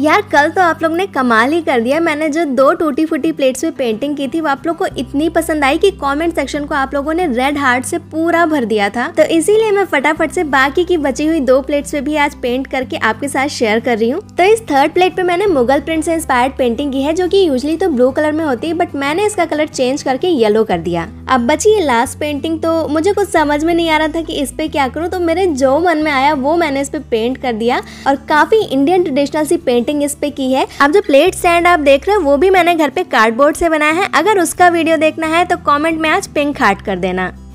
यार कल तो आप लोग ने कमाल ही कर दिया मैंने जो दो टूटी फूटी प्लेट्स में पेंटिंग की थी वो आप लोग को इतनी पसंद आई कि कमेंट सेक्शन को आप लोगों ने रेड हार्ट से पूरा भर दिया था तो इसीलिए मैं फटाफट से बाकी की बची हुई दो प्लेट्स पे भी आज पेंट करके आपके साथ शेयर कर रही हूँ तो इस थर्ड प्लेट पे मैंने मुगल प्रिंट से इंस्पायर्ड पेंटिंग की है जो की यूजली तो ब्लू कलर में होती है बट मैंने इसका कलर चेंज करके येलो कर दिया अब बची ये लास्ट पेंटिंग तो मुझे कुछ समझ में नहीं आ रहा था कि इस पर क्या करूँ तो मेरे जो मन में आया वो मैंने इस पर पेंट कर दिया और काफ़ी इंडियन ट्रेडिशनल सी पेंटिंग इस पर की है अब जो प्लेट स्टैंड आप देख रहे हो वो भी मैंने घर पे कार्डबोर्ड से बनाया है अगर उसका वीडियो देखना है तो कॉमेंट में आज पिंक हार्ट कर देना